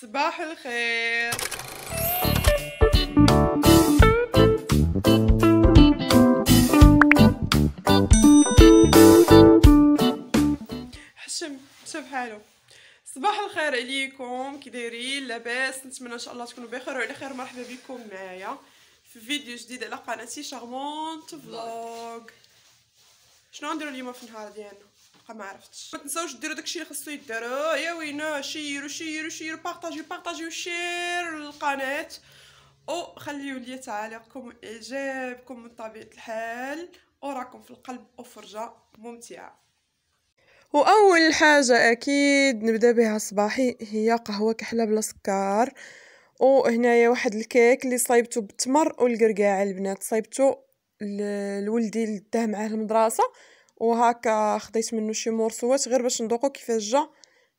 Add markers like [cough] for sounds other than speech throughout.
صباح الخير حشم شوف حالو صباح الخير عليكم كي دايرين لاباس نتمنى ان شاء الله تكونوا بخير وعلى خير مرحبا بكم معايا في فيديو جديد على قناتي شارمونت فلوغ شنو غنديروا اليوم في النهار ديالنا ما عرفتش ما تنساوش ديروا داكشي اللي خصو يديروا يا وينا شيروا شيروا شيروا بارطاجيو بارطاجيو شير القناه او وخليوا لي تعليقكم واعجابكم من طبيعه الحال وراكم في القلب وفرجه ممتعه واول حاجه اكيد نبدا بها صباحي هي قهوه كحله بلا سكر وهنايا واحد الكيك اللي صايبته بالتمر والقرقاع البنات صايبته لولدي لداه معاه المدرسه وهكا خديت منه شي مورسوات غير باش نذوقو كيفاش جا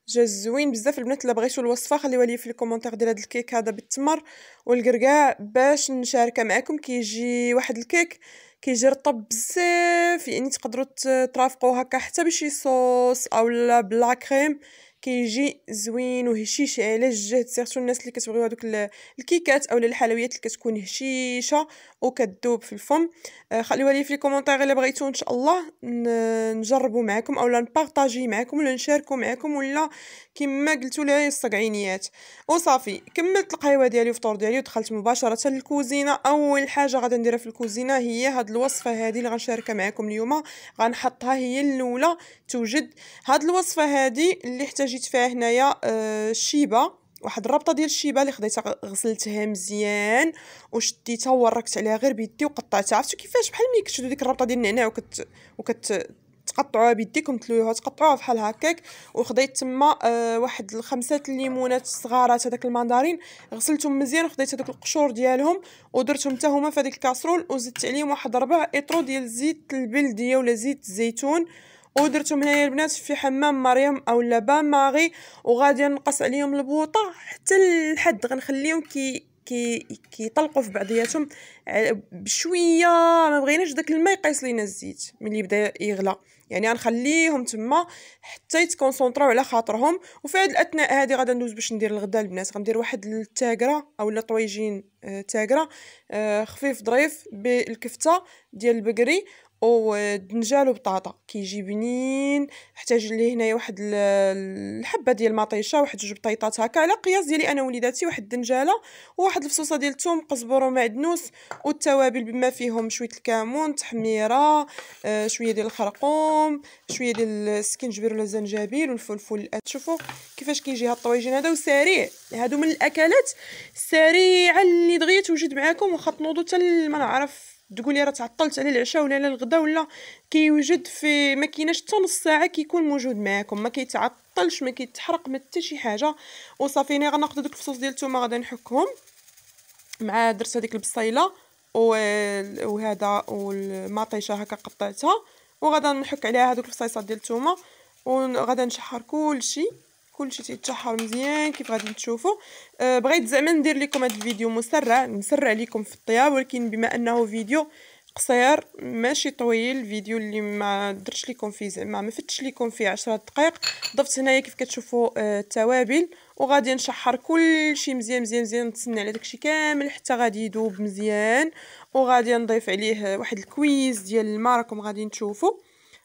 جا زوين بزاف البنات الا بغيتو الوصفه خليوها لي في الكومونتير ديال هاد الكيك هذا بالتمر والقرقاع باش نشاركه معكم كيجي واحد الكيك كيجي رطب بزاف يعني تقدروا ترافقوه هكا حتى بشي صوص اولا بلا كريم كيجي زوين وهشيش على الجهد سيرتو الناس اللي كتبغيو هذوك الكيكات اولا الحلويات اللي كتكون هشيشه وكتذوب في الفم آه خليوها لي في الكومونتير الا بغيتو ان شاء الله نجربو معكم اولا نبارطاجي معكم ولا نشاركو معكم ولا كما قلتوا لي الصقعينيات وصافي كملت القهوه ديالي الفطور ديالي ودخلت مباشره للكوزينه اول حاجه غادي نديرها في الكوزينه هي هاد الوصفه هذه اللي غنشاركها معكم اليوم غنحطها هي الاولى توجد هاد الوصفه هذه اللي احتاج جيت فيها هنايا آه، شيبه واحد الربطه ديال الشيبه اللي خديتها غسلتها مزيان وشديتها وركت عليها غير بيدي وقطعتها عرفتوا كيفاش بحال ملي كتشدوا ديك الربطه ديال النعناع وكت وكت تقطعوها بيديكم تلويوها تقطعوها بحال هكاك وخديت تما آه واحد الخمسة الليمونات الصغارات هذاك المندارين غسلتهم مزيان وخديت هذوك القشور ديالهم ودرتهم حتى هما في هذيك الكاسرول وزدت عليهم واحد ربع اطرو ديال زيت البلديه ولا زيت الزيتون ودرتهم هنايا البنات في حمام مريم اولا بان ماغي وغادي نقص عليهم البوطه حتى الحد غنخليهم كي كي كيطلقوا في بعضياتهم بشويه ما بغيناش داك الماء يقيس لينا الزيت ملي بدا يغلى يعني غنخليهم تما حتى يتكونسونطراو على خاطرهم وفي هاد الاثناء هادي غادي ندوز باش ندير الغدا البنات غندير واحد التاكره اولا طويجين آه، تاكره آه، خفيف ظريف بالكفته ديال البقري ودنجال وبطاطا كيجي بنين احتاج ليه هنايا واحد الحبه ديال المطيشه واحد جوج بطيطات هكا على قياس ديالي انا وليداتي واحد الدنجاله وواحد الفصوصه ديال الثوم قزبر ومعدنوس والتوابل بما فيهم شويه الكمون تحميره آه شويه ديال الخرقوم شويه ديال السكنجبير ولا الزنجبيل والفلفل تشوفوا كيفاش كيجي هاد الطويجين هذا وسريع هادو من الاكلات السريعه اللي دغيا توجد معاكم وخا تنوضوا حتى ما نعرف تقول لي راه تعطلت على العشاء ولا على الغدا ولا كيوجد في ما كايناش حتى نص ساعه كيكون موجود معاكم ما كيتعطلش ما كيتحرق ما حتى شي حاجه وصافي انا غناخذ دوك الفصوص ديال الثومه غادي نحكهم مع درت هذيك البصيله وهذا والمطيشه هكا قطعتها وغادي نحك عليها هذوك الفصيصات ديال الثومه وغادي نشحر كلشي كلشي تيتشحر مزيان كيف غادي تشوفوا أه بغيت زعما ندير لكم هذا الفيديو مسرع نسرع لكم في الطياب ولكن بما انه فيديو قصير ماشي طويل الفيديو اللي ما درتش لكم فيه زعما ما فتش لكم فيه 10 دقائق ضفت هنايا كيف كتشوفوا أه، التوابل وغادي نشحر كلشي مزيان مزيان مزيان نتسنى على داكشي كامل حتى غادي يذوب مزيان وغادي نضيف عليه واحد الكويز ديال الماء راكم غادي تشوفوا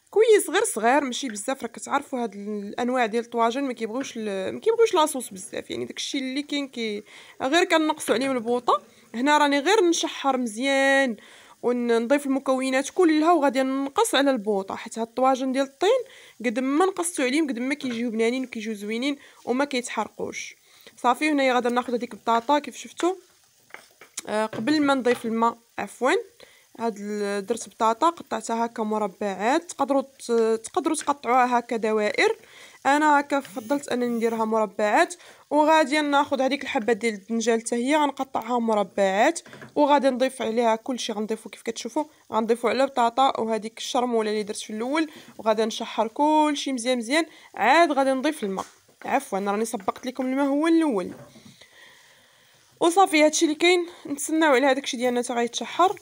كويس غير صغير ماشي بزاف راك تعرفوا هاد الانواع ديال الطواجن ما ال... ما كيبغيوش لاصوص بزاف يعني داكشي اللي كاين كي غير كنقصوا عليه البوطه هنا راني غير نشحر مزيان ونضيف المكونات كلها وغادي نقص على البوطه حيت هاد الطواجن ديال الطين قد ما نقصتو عليهم قد ما كيجيو بنانين وكيجيو زوينين وما كيتحرقوش صافي هنايا غادي ناخذ هذيك البطاطا كيف شفتوا آه قبل ما نضيف الماء عفوا هاد درت بطاطا قطعتها هكا مربعات تقدروا تقدروا تقطعوها هكا دوائر انا هكا فضلت انني نديرها مربعات وغادي ناخذ هذيك الحبه ديال الدنجال حتى هي غنقطعها مربعات وغادي نضيف عليها كلشي غنضيفو كيف كتشوفوا غنضيفو على بطاطا وهذيك الشرموله اللي درت في الاول وغادي نشحر كلشي مزيان مزيان عاد غادي نضيف الماء عفوا راني سبقت لكم الماء هو الاول وصافي هادشي اللي كاين نتسناو على هذاك الشيء ديالنا حتى غيتشحر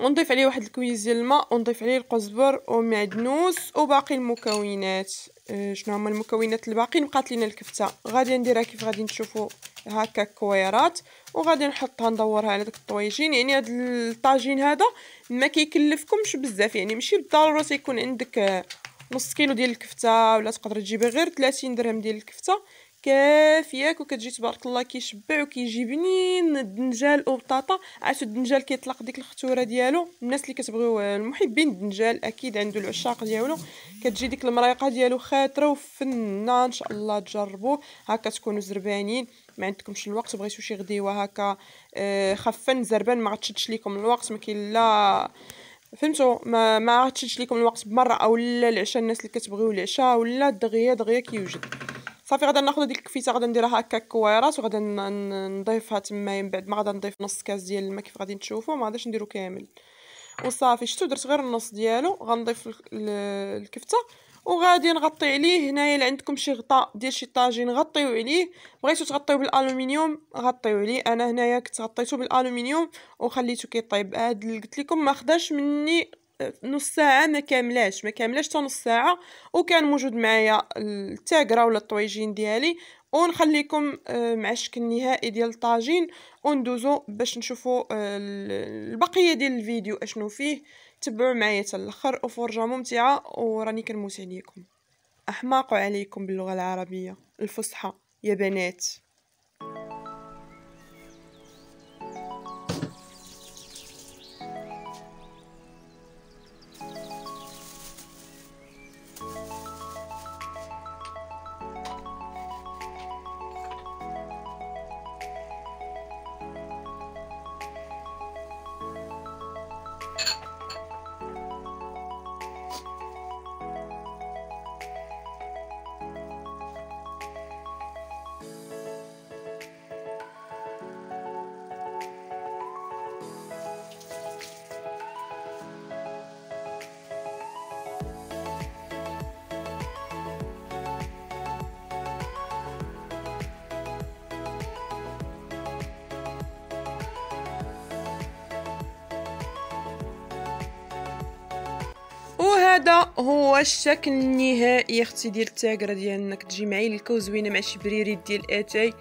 ونضيف عليه واحد الكويز ديال الماء ونضيف عليه القزبر ومعدنوس وباقي المكونات اه شنو هما المكونات الباقيين بقات لينا الكفته غادي نديرها كيف غادي تشوفوا هكا كويرات وغادي نحطها ندورها على داك الطويجين يعني هاد الطاجين هذا ما كيكلفكمش بزاف يعني ماشي بالضروره تيكون عندك آه، نص كيلو ديال الكفته ولا تقدر تجيبي غير 30 درهم ديال الكفته كافياك وكتجي تبارك الله كيشبع وكيجي بنين الدنجال وبطاطا عاد الدنجال كيطلق ديك الختوره ديالو الناس اللي كتبغيو المحبين الدنجال اكيد عنده العشاق ديالو كتجي ديك المريقه ديالو خاطره وفنه ان شاء الله تجربوه هكا تكونوا زربانين ما عندكمش الوقت بغيتو شي غديوه هكا آه، خفن زربان ما غتشدش ليكم الوقت ما كاين لا فهمتوا ما ما غتشدش ليكم الوقت بمره اولا العشاء الناس اللي كتبغيو العشاء ولا دغيا دغيا كيوجد صافي غادا ناخذ هذيك الكفيته غادا نديرها هكا كويرات وغادا نضيفها تما من بعد ما غادا نضيف نص كاس ديال الماء كيف غادي تشوفوا ما غاداش نديرو كامل وصافي شفتوا درت غير النص ديالو غنضيف الكفته وغادي نغطي عليه هنايا اللي عندكم شي غطاء ديال شي طاجين غطيو عليه بغيتو تغطيو بالالومنيوم غطيو عليه انا هنايا كنت غطيته بالالومنيوم وخليته كيطيب هاد اللي قلت لكم ما خداش مني نص ساعه ما كاملاش ما كاملاش حتى نص ساعه وكان موجود معايا التاكرا ولا الطويجين ديالي ونخليكم آه، مع الشكل النهائي ديال الطاجين وندوزو باش نشوفو آه، البقيه ديال الفيديو اشنو فيه تبعوا معايا حتى الاخر وفرجه ممتعه وراني كنموت عليكم احماق عليكم باللغه العربيه الفصحى يا بنات هذا هو الشكل النهائي اختي ديال التاكره ديالك تجي معي للكا مع شي بريريت ديال اتاي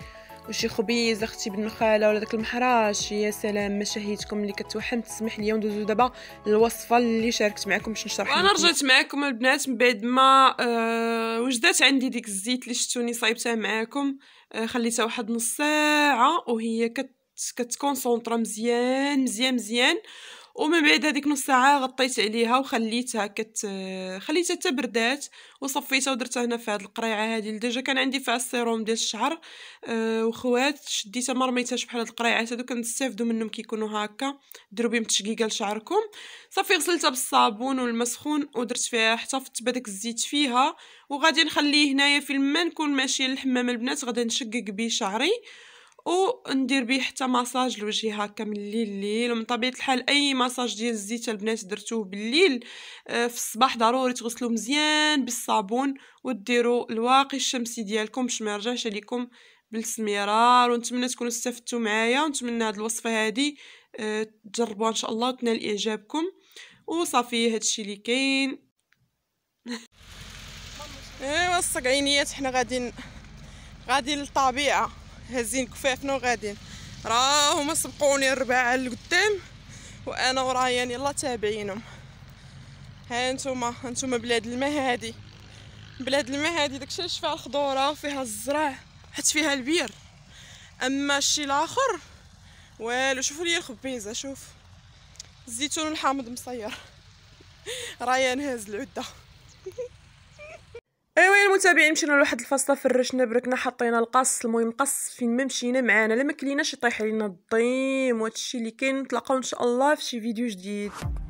وشي خبيز اختي بالنخاله ولا داك المحراش يا سلام مشاهيتكم اللي كتوحم تسمح لي ندوزو دابا الوصفه اللي شاركت معكم باش نشرح انا رجعت معكم البنات من بعد ما آه وجدات عندي ديك الزيت اللي شتوني صايبتها معكم آه خليتها واحد نص ساعه وهي كت كتكونسونطرا مزيان مزيان مزيان ومن بعد هذيك نص ساعه غطيت عليها وخليتها كت خليتها تبردات وصفيتها ودرتها هنا في هاد القريعه هادي ديجا كان عندي فيها السيروم ديال الشعر آه، وخوات شديتها ما رميتهاش بحال هاد القريعات هادو كنستافدوا منهم كيكونوا هكا ديروا بهم تشقيقه لشعركم صافي غسلتها بالصابون والماء سخون ودرت فيها حتى فت الزيت فيها وغادي نخليه هنايا في الماء نكون ماشيه للحمام البنات غادي نشقق بيه شعري وندير به حتى مساج لوجهي هكا من الليل الليل ومن طبيعه الحال اي مساج ديال الزيت البنات درتوه بالليل آه، في الصباح ضروري تغسلوه مزيان بالصابون وديروا الواقي الشمسي ديالكم باش ما يرجعش عليكم بالسميرار ونتمنى تكونوا استفدتوا معايا ونتمنى هذه الوصفه هذه آه، تجربوها ان شاء الله وتنال اعجابكم وصافي هادشي اللي كاين [laughs] ايوا الصقعينيات حنا غادي غادي للطبيعه هازين كفافنا وغادين راه هما سبقوني الربعه القدام وانا ورايا يلا يعني تابعينهم ها نتوما نتوما بلاد الماء هادي بلاد الماء هادي داكشي اللي فيها الخضوره فيها الزرع حيت فيها البير اما الشي الاخر والو شوفوا لي الخبيزه شوف الزيتون الحامض مصير [laughs] رايان هاز العده [laughs] المتابعين مشينا لواحد الفصله فرشنا بركنا حطينا القص المهم قص فين ما مشينا معانا لا ما كليناش يطيح علينا الضيم وهادشي اللي كاين نتلاقاو ان شاء الله في شي فيديو جديد